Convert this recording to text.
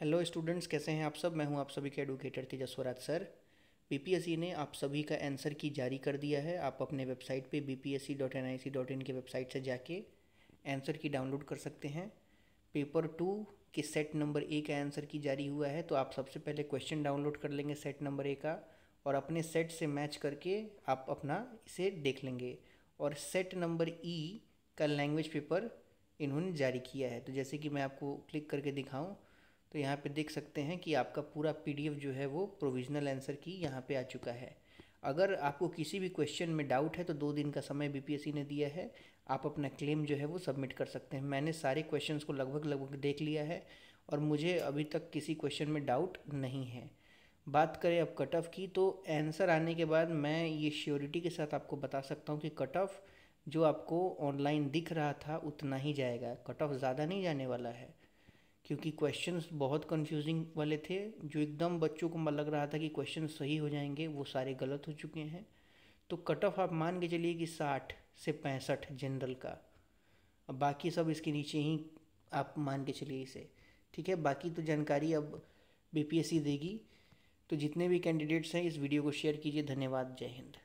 hello students कैसे हैं आप सब मैं हूं आप सभी के एडवोकेटर तेजस्वराज सर बीपीएससी ने आप सभी का आंसर की जारी कर दिया है आप अपने वेबसाइट पे bpsc.nic.in के वेबसाइट से जाके आंसर की डाउनलोड कर सकते हैं पेपर टू के सेट नंबर ए का आंसर की जारी हुआ है तो आप सबसे पहले क्वेश्चन डाउनलोड कर लेंगे सेट नंबर ए का और अपने सेट से मैच करके आप अपना इसे देख लेंगे और सेट नंबर ई का लैंग्वेज पेपर इन्होंने जारी किया है तो जैसे कि मैं आपको क्लिक करके दिखाऊँ तो यहाँ पे देख सकते हैं कि आपका पूरा पीडीएफ जो है वो प्रोविजनल आंसर की यहाँ पे आ चुका है अगर आपको किसी भी क्वेश्चन में डाउट है तो दो दिन का समय बीपीएससी ने दिया है आप अपना क्लेम जो है वो सबमिट कर सकते हैं मैंने सारे क्वेश्चन को लगभग लगभग देख लिया है और मुझे अभी तक किसी क्वेश्चन में डाउट नहीं है बात करें अब कट ऑफ की तो आंसर आने के बाद मैं ये श्योरिटी के साथ आपको बता सकता हूँ कि कट ऑफ जो आपको ऑनलाइन दिख रहा था उतना ही जाएगा कट ऑफ ज़्यादा नहीं जाने वाला है क्योंकि क्वेश्चंस बहुत कंफ्यूजिंग वाले थे जो एकदम बच्चों को लग रहा था कि क्वेश्चन सही हो जाएंगे वो सारे गलत हो चुके हैं तो कट ऑफ आप मान के चलिए कि साठ से पैंसठ जनरल का अब बाकी सब इसके नीचे ही आप मान के चलिए इसे ठीक है बाकी तो जानकारी अब बीपीएससी देगी तो जितने भी कैंडिडेट्स हैं इस वीडियो को शेयर कीजिए धन्यवाद जय हिंद